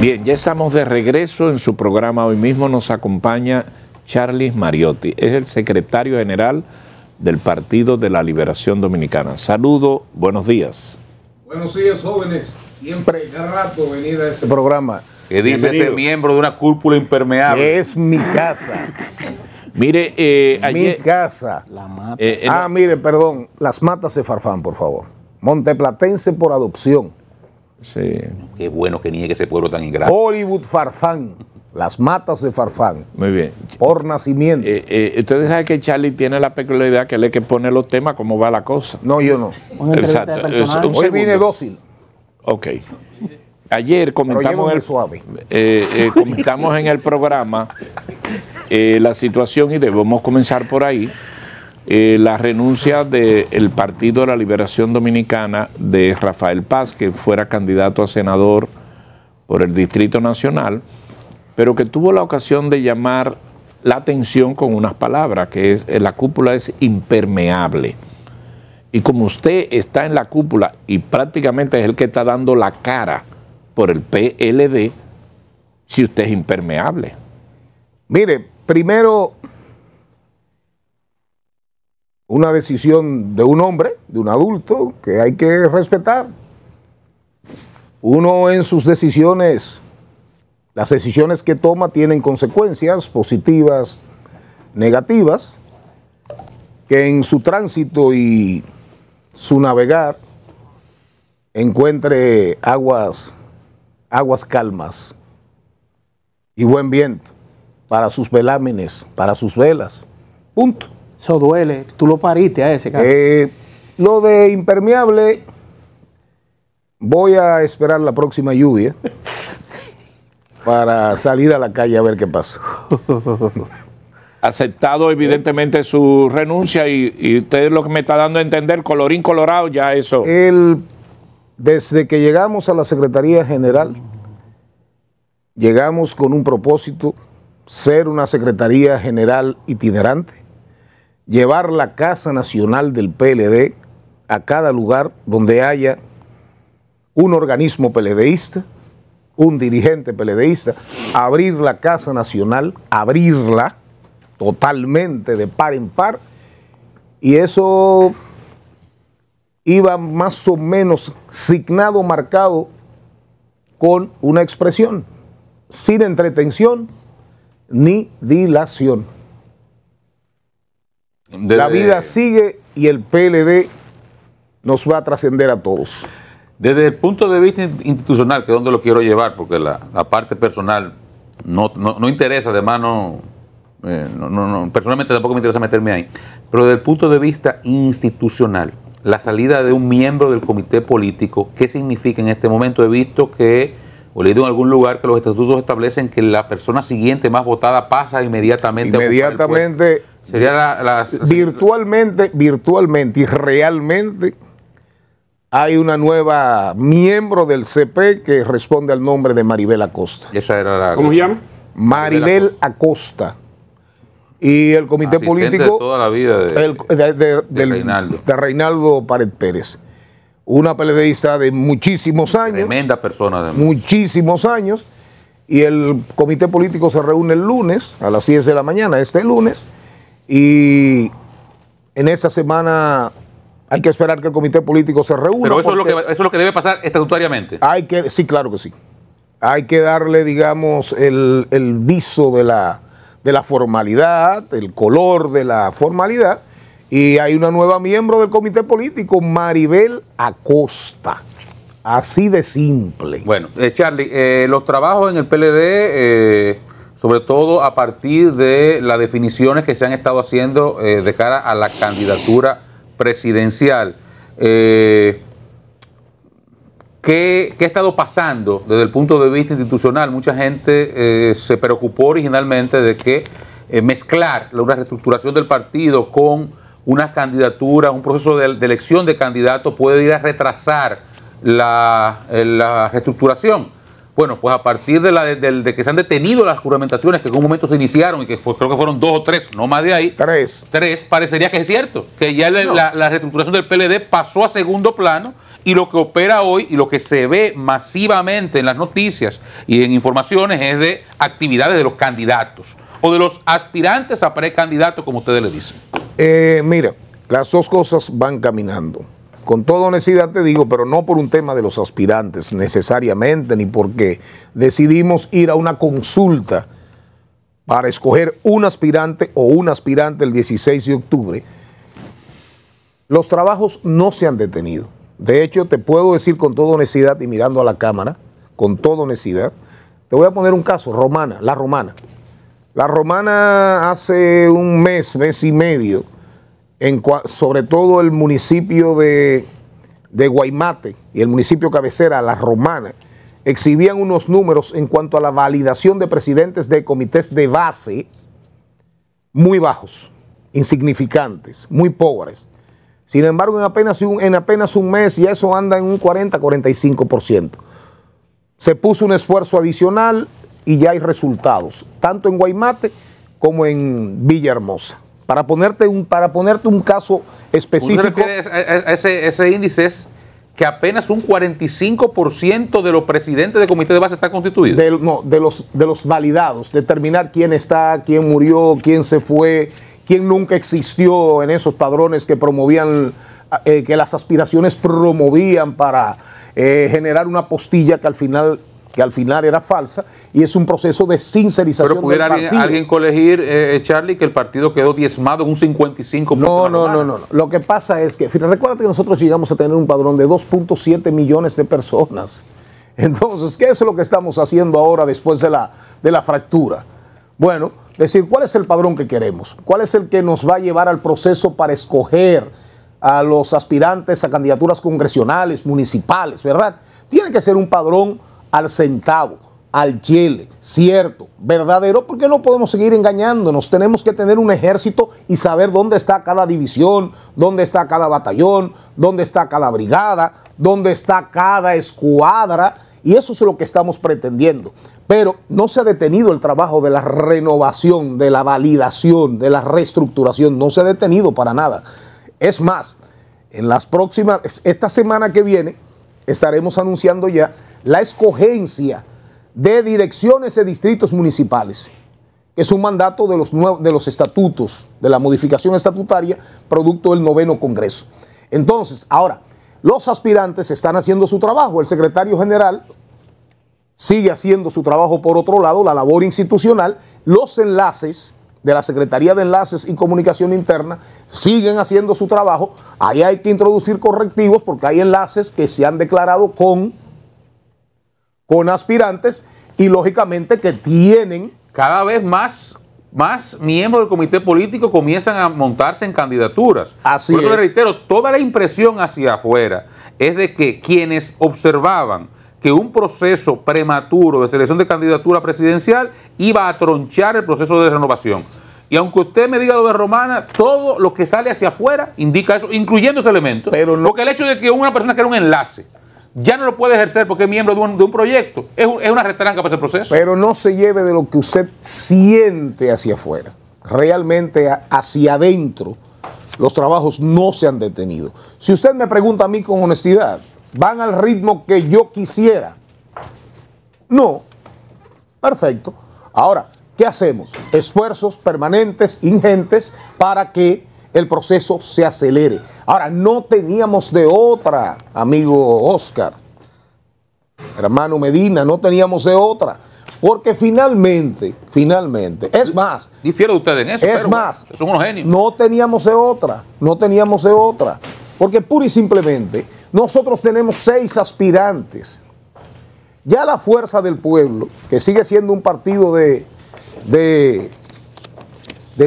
Bien, ya estamos de regreso en su programa. Hoy mismo nos acompaña Charles Mariotti, es el secretario general del Partido de la Liberación Dominicana. Saludo, buenos días. Buenos días, jóvenes. Siempre grato venir a este programa. Que dice ese miembro de una cúpula impermeable. Es mi casa. Mire, eh, mi casa. Eh, eh, la ah, mire, perdón. Las matas de Farfán, por favor. Monteplatense por adopción. Sí. Qué bueno que niegue ese pueblo tan ingrato. Hollywood Farfán. Las matas de Farfán. Muy bien. Por nacimiento. Eh, eh, ustedes saben que Charlie tiene la peculiaridad que le que pone los temas como va la cosa? No, yo no. Exacto. Hoy viene dócil. Ok. Ayer comentamos, el, suave. Eh, comentamos en el programa la situación y debemos comenzar por ahí. Eh, la renuncia del Partido de la Liberación Dominicana de Rafael Paz, que fuera candidato a senador por el Distrito Nacional, pero que tuvo la ocasión de llamar la atención con unas palabras, que es, eh, la cúpula es impermeable. Y como usted está en la cúpula y prácticamente es el que está dando la cara por el PLD, si usted es impermeable. Mire, primero una decisión de un hombre, de un adulto, que hay que respetar. Uno en sus decisiones, las decisiones que toma tienen consecuencias positivas, negativas, que en su tránsito y su navegar encuentre aguas, aguas calmas y buen viento para sus velámenes, para sus velas. Punto. Eso duele. Tú lo pariste a ese caso. Eh, lo de impermeable, voy a esperar la próxima lluvia para salir a la calle a ver qué pasa. Aceptado evidentemente su renuncia y, usted es lo que me está dando a entender, colorín colorado, ya eso. desde que llegamos a la Secretaría General, llegamos con un propósito, ser una Secretaría General itinerante llevar la Casa Nacional del PLD a cada lugar donde haya un organismo peledeísta, un dirigente peledeísta, abrir la Casa Nacional, abrirla totalmente de par en par, y eso iba más o menos signado, marcado con una expresión, sin entretención ni dilación la vida sigue y el PLD nos va a trascender a todos. Desde el punto de vista institucional, que es donde lo quiero llevar, porque la, parte personal no, interesa, además eh, no, no, personalmente tampoco me interesa meterme ahí, pero desde el punto de vista institucional, la salida de un miembro del comité político, ¿qué significa en este momento? He visto que, o leído en algún lugar que los estatutos establecen que la persona siguiente más votada pasa inmediatamente. Inmediatamente virtualmente, virtualmente y realmente hay una nueva miembro del CP que responde al nombre de Maribel Acosta. Esa era ¿Cómo se llama? Maribel Acosta. Y el comité político. De toda la vida de, Reinaldo. Pared Pérez. Una peleadista de muchísimos años. Tremenda persona. Además. Muchísimos años. Y el comité político se reúne el lunes a las 10 de la mañana, este lunes. Y en esta semana hay que esperar que el comité político se reúna. Pero eso, es lo que, es lo que debe pasar estatutariamente. Hay que, sí, claro que sí. Hay que darle, digamos, el, viso de la, de la formalidad, el color de la formalidad. Y hay una nueva miembro del comité político, Maribel Acosta. Así de simple. Bueno, eh, Charlie, eh, los trabajos en el PLD... Eh, sobre todo a partir de las definiciones que se han estado haciendo eh, de cara a la candidatura presidencial. Eh, ¿qué, ha estado pasando desde el punto de vista institucional? Mucha gente eh, se preocupó originalmente de que mezclar una reestructuración del partido con una candidatura, un proceso de, elección de candidato puede ir a retrasar la, la reestructuración. Bueno, pues a partir de, la, de, que se han detenido las juramentaciones que en un momento se iniciaron y que creo que fueron dos o tres, no más de ahí. Tres. Tres, parecería que es cierto, que ya la, reestructuración del PLD pasó a segundo plano y lo que opera hoy y lo que se ve masivamente en las noticias y en informaciones es de actividades de los candidatos o de los aspirantes a precandidatos, como ustedes le dicen. Eh, mira, las dos cosas van caminando con toda honestidad te digo, pero no por un tema de los aspirantes necesariamente, ni porque decidimos ir a una consulta para escoger un aspirante o un aspirante el 16 de octubre, los trabajos no se han detenido. De hecho, te puedo decir con toda honestidad y mirando a la cámara, con toda honestidad, te voy a poner un caso, Romana, la Romana. La Romana hace un mes, mes y medio, sobre todo el municipio de, Guaymate y el municipio cabecera, La Romana, exhibían unos números en cuanto a la validación de presidentes de comités de base muy bajos, insignificantes, muy pobres. Sin embargo, en apenas un, en apenas un mes ya eso anda en un 40-45%. Se puso un esfuerzo adicional y ya hay resultados, tanto en Guaymate como en Villahermosa. Para ponerte un, para ponerte un caso específico. ese, ese índice es que apenas un 45% de los presidentes de comité de base están constituidos. De, no, de los, de los validados, determinar quién está, quién murió, quién se fue, quién nunca existió en esos padrones que promovían, eh, que las aspiraciones promovían para eh, generar una postilla que al final que al final era falsa, y es un proceso de sincerización. Pero pudiera alguien, colegir, eh, eh, Charlie, que el partido quedó diezmado en un 55%. No, no, no, no, Lo que pasa es que, recuerda que nosotros llegamos a tener un padrón de 2.7 millones de personas. Entonces, ¿qué es lo que estamos haciendo ahora después de la, de la fractura? Bueno, decir, ¿cuál es el padrón que queremos? ¿Cuál es el que nos va a llevar al proceso para escoger a los aspirantes a candidaturas congresionales, municipales, verdad? Tiene que ser un padrón al centavo, al chile, cierto, verdadero, porque no podemos seguir engañándonos. Tenemos que tener un ejército y saber dónde está cada división, dónde está cada batallón, dónde está cada brigada, dónde está cada escuadra. Y eso es lo que estamos pretendiendo. Pero no se ha detenido el trabajo de la renovación, de la validación, de la reestructuración. No se ha detenido para nada. Es más, en las próximas, esta semana que viene, estaremos anunciando ya la escogencia de direcciones de distritos municipales, es un mandato de los, de los estatutos, de la modificación estatutaria, producto del noveno Congreso. Entonces, ahora, los aspirantes están haciendo su trabajo, el secretario general sigue haciendo su trabajo por otro lado, la labor institucional, los enlaces de la Secretaría de Enlaces y Comunicación Interna siguen haciendo su trabajo. Ahí hay que introducir correctivos porque hay enlaces que se han declarado con, con aspirantes y lógicamente que tienen... Cada vez más más miembros del comité político comienzan a montarse en candidaturas. Así le reitero, toda la impresión hacia afuera es de que quienes observaban que un proceso prematuro de selección de candidatura presidencial iba a tronchar el proceso de renovación. Y aunque usted me diga lo de Romana, todo lo que sale hacia afuera indica eso, incluyendo ese elemento. Pero Porque el hecho de que una persona que era un enlace ya no lo puede ejercer porque es miembro de un, proyecto es, es una retranca para ese proceso. Pero no se lleve de lo que usted siente hacia afuera. Realmente hacia adentro los trabajos no se han detenido. Si usted me pregunta a mí con honestidad, van al ritmo que yo quisiera. No. Perfecto. Ahora, ¿qué hacemos? Esfuerzos permanentes, ingentes, para que el proceso se acelere. Ahora, no teníamos de otra, amigo Oscar, hermano Medina, no teníamos de otra. Porque finalmente, finalmente, es más. Difiere usted en eso. Es más, son No teníamos de otra, no teníamos de otra. Porque pura y simplemente, nosotros tenemos seis aspirantes. Ya la fuerza del pueblo, que sigue siendo un partido de, de,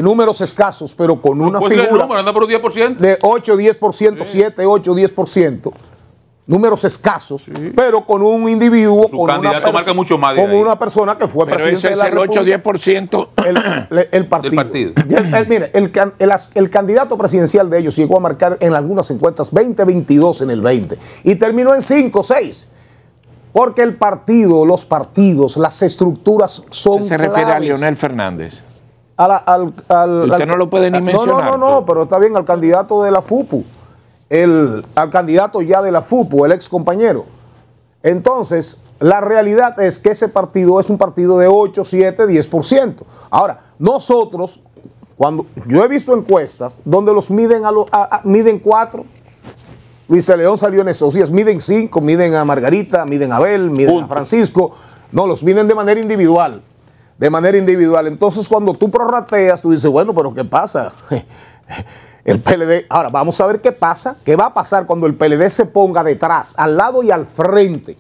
números escasos, pero con una pues, figura número, anda por 10%. de 8, 10%, 7, 8, 10%, números escasos, pero con un individuo, con, una, marca mucho más una persona que fue pero presidente de la el República. 8-10% el, el, partido. El, mire, el, candidato presidencial de ellos llegó a marcar en algunas encuestas 20-22 en el 20 y terminó en 5-6. Porque el partido, los partidos, las estructuras son. Se refiere a Leonel Fernández. A al, no lo puede ni mencionar. No, no, no, pero está bien, al candidato de la FUPU el, al candidato ya de la FUPO el ex compañero. Entonces, la realidad es que ese partido es un partido de 8, 7, 10%. Ahora, nosotros, cuando yo he visto encuestas donde los miden a, los, miden 4, Luis León salió en esos días, miden cinco miden a Margarita, miden a Abel, miden a Francisco. No, los miden de manera individual. De manera individual. Entonces, cuando tú prorrateas, tú dices, bueno, pero ¿qué pasa? El PLD, ahora vamos a ver qué pasa, qué va a pasar cuando el PLD se ponga detrás, al lado y al frente,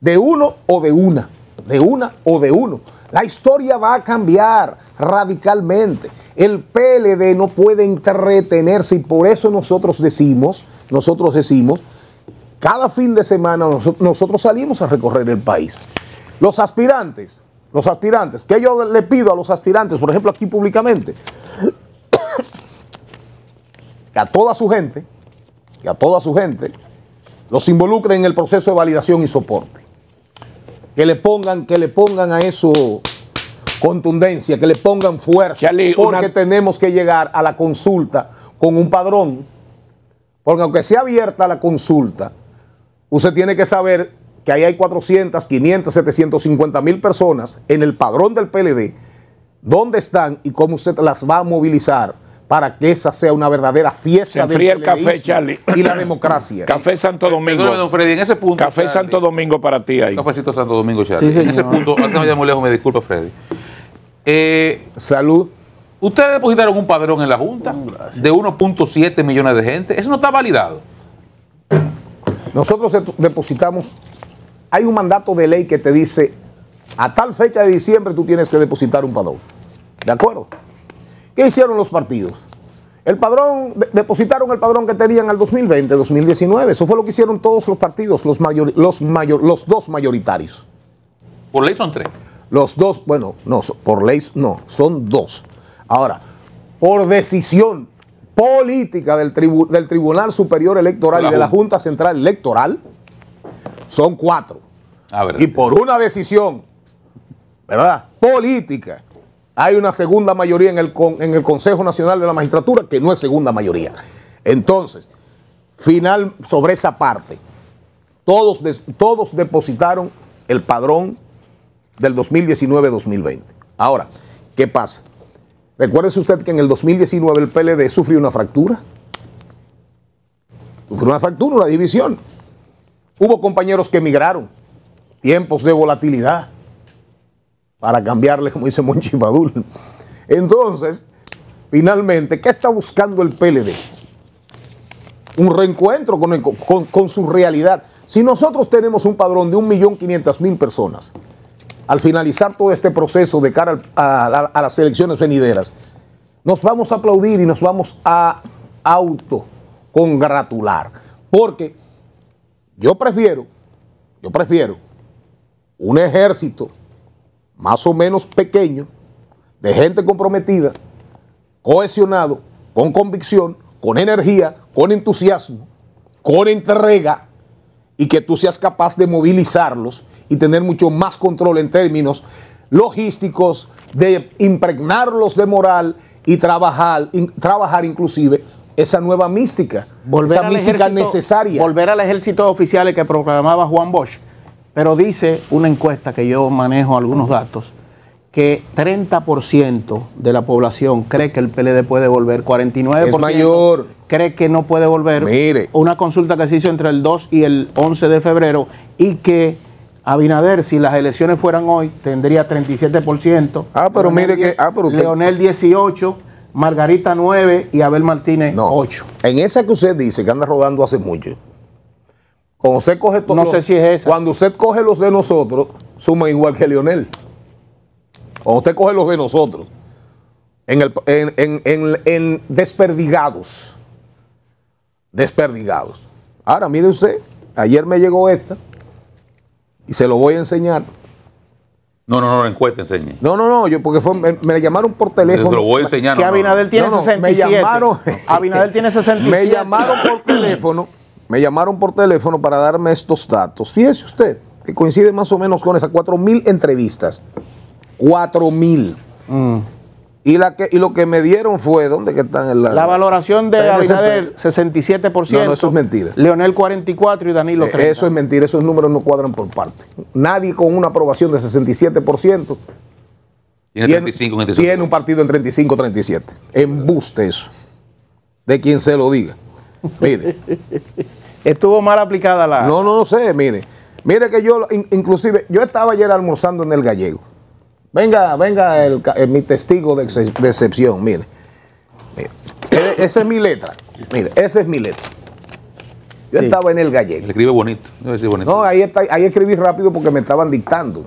de uno o de una, de una o de uno. La historia va a cambiar radicalmente. El PLD no puede entretenerse y por eso nosotros decimos, nosotros decimos, cada fin de semana nosotros salimos a recorrer el país. Los aspirantes, los aspirantes, que yo le pido a los aspirantes, por ejemplo aquí públicamente, que a toda su gente, que a toda su gente, los involucren en el proceso de validación y soporte. Que le pongan, que le pongan a eso contundencia, que le pongan fuerza, porque tenemos que llegar a la consulta con un padrón. Porque aunque sea abierta la consulta, usted tiene que saber que ahí hay 400, 500, 750 mil personas en el padrón del PLD, dónde están y cómo usted las va a movilizar para que esa sea una verdadera fiesta de y la democracia. Café Santo eh, Domingo. Freddy, en ese punto, café Santo Domingo para ti ahí. Cafecito Santo Domingo, Charlie. Sí, en ese punto, antes me vayamos lejos, me disculpo Freddy. Eh, Salud. Ustedes depositaron un padrón en la Junta uh, de 1.7 millones de gente. Eso no está validado. Nosotros depositamos, hay un mandato de ley que te dice, a tal fecha de diciembre tú tienes que depositar un padrón. ¿De acuerdo? ¿Qué hicieron los partidos? El padrón, depositaron el padrón que tenían al 2020, 2019. Eso fue lo que hicieron todos los partidos, los, los, los dos mayoritarios. ¿Por ley son tres? Los dos, bueno, no, por ley no, son dos. Ahora, por decisión política del, del Tribunal Superior Electoral y de la Junta Central Electoral, son cuatro. Ah, y por una decisión, ¿verdad? Política hay una segunda mayoría en el, Consejo Nacional de la Magistratura que no es segunda mayoría. Entonces, final sobre esa parte. Todos, todos depositaron el padrón del 2019-2020. Ahora, ¿qué pasa? Recuérdese usted que en el 2019 el PLD sufrió una fractura. Sufrió una fractura, una división. Hubo compañeros que emigraron. Tiempos de volatilidad para cambiarle, como dice Monchi Fadul. Entonces, finalmente, ¿qué está buscando el PLD? Un reencuentro con, su realidad. Si nosotros tenemos un padrón de 1.500.000 personas, al finalizar todo este proceso de cara a, a, las elecciones venideras, nos vamos a aplaudir y nos vamos a autocongratular. Porque yo prefiero, yo prefiero un ejército más o menos pequeño, de gente comprometida, cohesionado, con convicción, con energía, con entusiasmo, con entrega, y que tú seas capaz de movilizarlos y tener mucho más control en términos logísticos, de impregnarlos de moral y trabajar, trabajar inclusive esa nueva mística, esa mística necesaria. Volver al ejército oficial que proclamaba Juan Bosch pero dice una encuesta que yo manejo algunos datos, que 30% de la población cree que el PLD puede volver, 49% cree que no puede volver. Mire. Una consulta que se hizo entre el 2 y el 11 de febrero y que Abinader, si las elecciones fueran hoy, tendría 37%. Ah, pero Leonel mire que... 18, ah, Margarita 9 y Abel Martínez 8. En esa que usted dice que anda rodando hace mucho, cuando usted coge todos los, Cuando usted coge los de nosotros, suma igual que Lionel. Cuando usted coge los de nosotros, en, en, desperdigados. Desperdigados. Ahora, mire usted, ayer me llegó esta y se lo voy a enseñar. No, no, no, la encuesta enseñé. No, no, no, yo porque me, llamaron por teléfono. lo voy a enseñar. Que Abinadel tiene 67. Me llamaron. tiene 67. Me llamaron por teléfono me llamaron por teléfono para darme estos datos. Fíjese usted, que coincide más o menos con esas mil entrevistas. 4.000. mil mm. Y, la que, lo que me dieron fue, ¿dónde que están? En la, la valoración de Abinader, 67%. No, no, eso es mentira. Leonel, 44% y Danilo, 30%. Eh, eso es mentira, esos números no cuadran por parte. Nadie con una aprobación de 67%. Tiene, tiene este un partido en 35-37. Embuste eso. De quien se lo diga. Mire. Estuvo mal aplicada la... No, no, no sé, mire. Mire que yo, inclusive, yo estaba ayer almorzando en el gallego. Venga, venga el, mi testigo de, excepción, mire. Esa es mi letra. Mire, esa es mi letra. Yo estaba en el gallego. Escribe bonito. No, ahí, está, ahí escribí rápido porque me estaban dictando.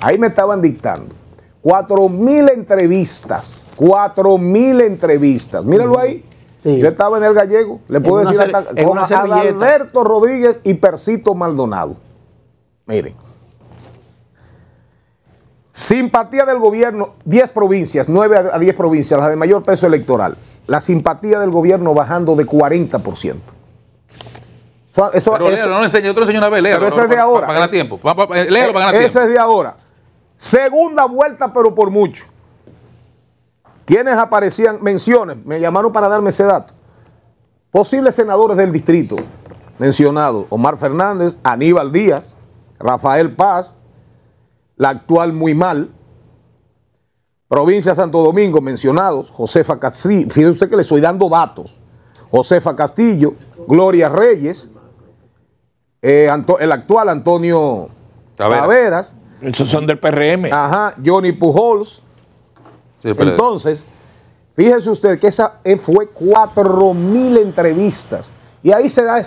Ahí me estaban dictando. Cuatro mil entrevistas. Cuatro mil entrevistas. Míralo ahí. Yo estaba en el gallego, le puedo decir hasta, con Rodríguez y Percito Maldonado. Miren. Simpatía del gobierno, 10 provincias, 9 a 10 provincias, las de mayor peso electoral. La simpatía del gobierno bajando de 40%. Eso, pero eso, no lo yo te lo Pero eso es de ahora. para ganar tiempo. Eh, eh, es de ahora. Segunda vuelta, pero por mucho. ¿Quiénes aparecían? Menciones, me llamaron para darme ese dato. Posibles senadores del distrito mencionados Omar Fernández, Aníbal Díaz, Rafael Paz, la actual muy mal, provincia Santo Domingo mencionados, Josefa Castillo, fíjense que le estoy dando datos, Josefa Castillo, Gloria Reyes, eh, el actual Antonio Taveras. Esos son del PRM. Ajá, Johnny Pujols, entonces, fíjese usted que esa eh, fue 4.000 entrevistas. Y ahí, se da,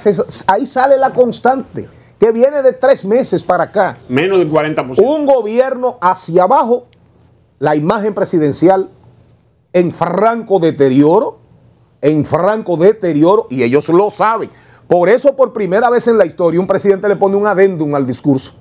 ahí sale la constante, que viene de tres meses para acá. Menos del 40%. Un gobierno hacia abajo, la imagen presidencial en franco deterioro, en franco deterioro, y ellos lo saben. Por eso, por primera vez en la historia, un presidente le pone un adendum al discurso.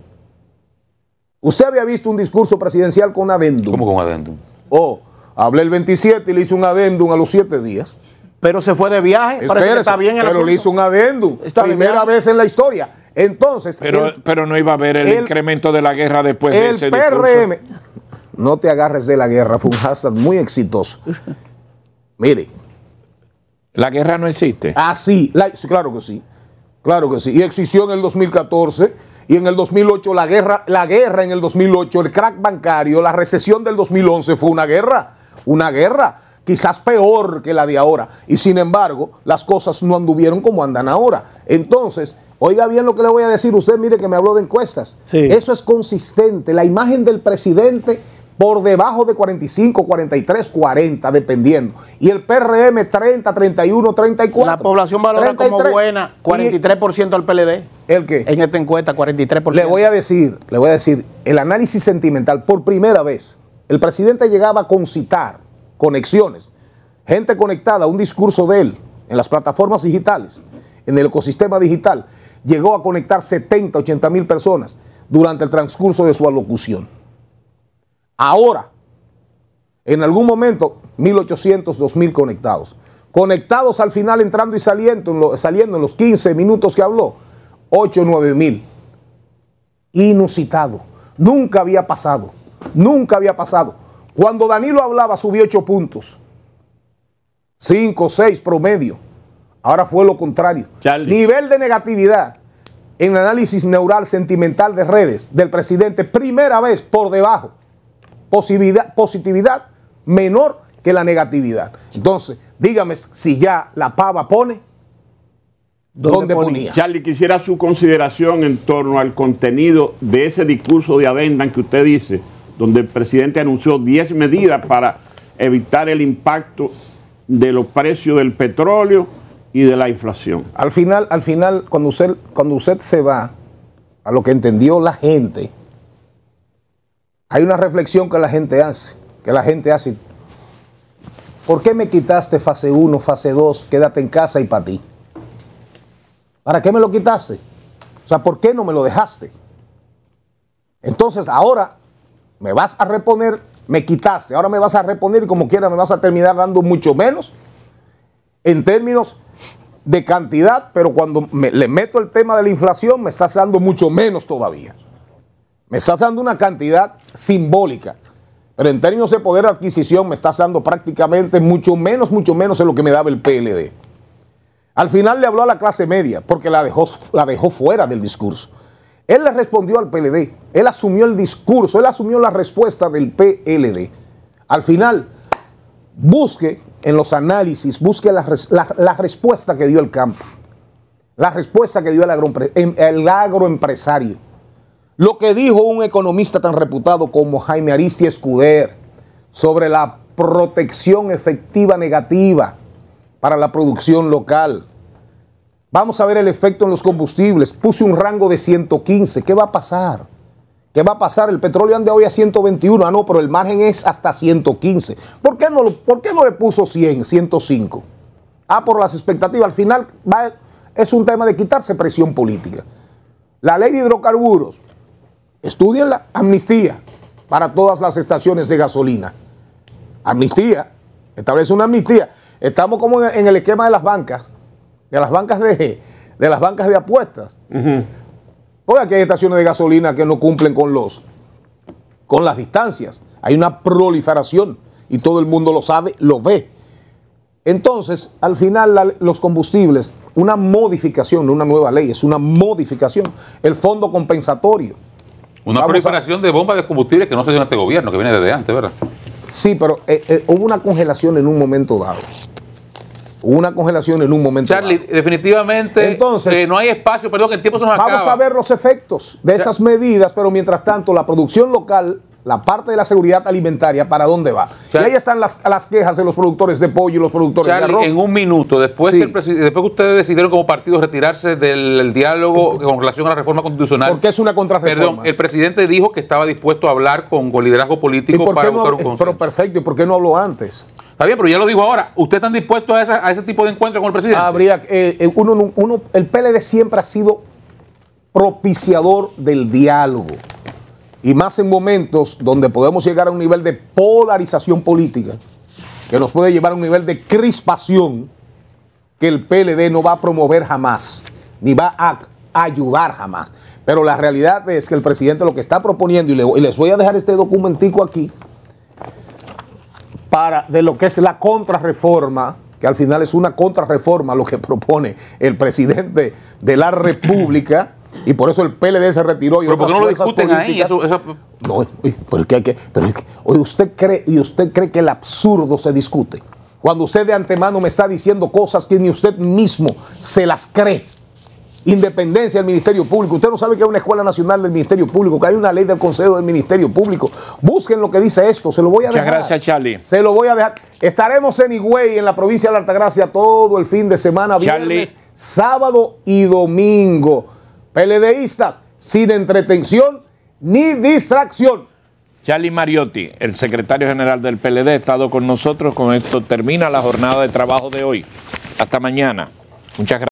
Usted había visto un discurso presidencial con adendum. ¿Cómo con adendum? Oh, hablé el 27 y le hice un adendum a los 7 días. Pero se fue de viaje, está bien Pero le hizo un adendum, primera vez en la historia. Entonces. Pero, no iba a haber el, incremento de la guerra después de ese El PRM. No te agarres de la guerra, fue un muy exitoso. Mire. La guerra no existe. Ah, sí, claro que sí. Claro que sí. Y existió en el 2014 y en el 2008 la guerra, la guerra en el 2008, el crack bancario, la recesión del 2011 fue una guerra, una guerra quizás peor que la de ahora. Y sin embargo, las cosas no anduvieron como andan ahora. Entonces, oiga bien lo que le voy a decir. Usted mire que me habló de encuestas. Eso es consistente. La imagen del presidente por debajo de 45, 43, 40, dependiendo. Y el PRM 30, 31, 34. La población valora como buena 43% al PLD. ¿El qué? En esta encuesta, 43%. Le voy a decir, le voy a decir, el análisis sentimental, por primera vez, el presidente llegaba a concitar conexiones, gente conectada, un discurso de él en las plataformas digitales, en el ecosistema digital, llegó a conectar 70, 80 mil personas durante el transcurso de su alocución ahora, en algún momento, 1800, 2000 conectados. Conectados al final entrando y saliendo en, saliendo en los 15 minutos que habló, 8, 9 mil. Inusitado. Nunca había pasado. Nunca había pasado. Cuando Danilo hablaba, subió 8 puntos. 5, 6 promedio. Ahora fue lo contrario. Nivel de negatividad en análisis neural sentimental de redes del presidente, primera vez por debajo positividad, positividad menor que la negatividad. Entonces, dígame si ya la pava pone ¿Dónde, ponía? Charlie, quisiera su consideración en torno al contenido de ese discurso de en que usted dice, donde el presidente anunció 10 medidas para evitar el impacto de los precios del petróleo y de la inflación. Al final, al final cuando, usted, cuando usted se va a lo que entendió la gente, hay una reflexión que la gente hace, que la gente hace. ¿Por qué me quitaste fase 1, fase 2, quédate en casa y para ti? ¿Para qué me lo quitaste? O sea, ¿por qué no me lo dejaste? Entonces ahora me vas a reponer, me quitaste, ahora me vas a reponer y como quiera me vas a terminar dando mucho menos en términos de cantidad, pero cuando le meto el tema de la inflación me estás dando mucho menos todavía. Me está dando una cantidad simbólica, pero en términos de poder de adquisición me está dando prácticamente mucho menos, mucho menos de lo que me daba el PLD. Al final le habló a la clase media porque la dejó, la dejó fuera del discurso. Él le respondió al PLD, él asumió el discurso, él asumió la respuesta del PLD. Al final, busque en los análisis, busque la, respuesta que dio el campo, la respuesta que dio el agroempresario. Lo que dijo un economista tan reputado como Jaime Aristi Escuder sobre la protección efectiva negativa para la producción local. Vamos a ver el efecto en los combustibles. Puse un rango de 115. ¿Qué va a pasar? ¿Qué va a pasar? El petróleo anda hoy a 121. Ah, no, pero el margen es hasta 115. ¿Por qué no, no le puso 100, 105? Ah, por las expectativas. Al final es un tema de quitarse presión política. La ley de hidrocarburos Estudien la amnistía para todas las estaciones de gasolina. Amnistía, establece una amnistía. Estamos como en el esquema de las bancas, de las bancas de, de las bancas de apuestas. Uh hay estaciones de gasolina que no cumplen con los con las distancias. Hay una proliferación y todo el mundo lo sabe, lo ve. Entonces, al final, los combustibles, una modificación, no una nueva ley, es una modificación. El fondo compensatorio. Una preparación de bombas de combustible que no se dio en este gobierno, que viene desde antes, ¿verdad? Sí, pero eh, eh, hubo una congelación en un momento dado. Hubo una congelación en un momento Charlie, definitivamente Entonces, eh, no hay espacio, perdón, que el tiempo se nos vamos acaba. Vamos a ver los efectos de esas medidas, pero mientras tanto la producción local la parte de la seguridad alimentaria, ¿para dónde va? y ahí están las, quejas de los productores de pollo y los productores de arroz. En un minuto, después, que ustedes decidieron como partido retirarse del diálogo con relación a la reforma constitucional. Porque es una contrarreforma. Perdón, el presidente dijo que estaba dispuesto a hablar con, liderazgo político para un consenso. Pero perfecto, ¿y por qué no habló antes? Está bien, pero ya lo digo ahora. ¿Ustedes están dispuestos a, ese tipo de encuentro con el presidente? Habría, eh, eh, uno, uno, el PLD siempre ha sido propiciador del diálogo y más en momentos donde podemos llegar a un nivel de polarización política que nos puede llevar a un nivel de crispación que el PLD no va a promover jamás, ni va a ayudar jamás. Pero la realidad es que el presidente lo que está proponiendo, y, les voy a dejar este documentico aquí, para, de lo que es la contrarreforma, que al final es una contrarreforma lo que propone el presidente de la República. Y por eso el PLD se retiró y pero no lo discuten ahí? No, pero hay que. Pero usted cree, y usted cree que el absurdo se discute. Cuando usted de antemano me está diciendo cosas que ni usted mismo se las cree. Independencia del Ministerio Público. Usted no sabe que hay una Escuela Nacional del Ministerio Público, que hay una ley del Consejo del Ministerio Público. Busquen lo que dice esto, se lo voy a dejar. Muchas gracias, Charlie. Se lo voy a dejar. Estaremos en Higüey, en la provincia de la Altagracia, todo el fin de semana, viernes, sábado y domingo. PLDistas, sin entretención ni distracción. Charlie Mariotti, el secretario general del PLD, ha estado con nosotros. Con esto termina la jornada de trabajo de hoy. Hasta mañana. Muchas gracias.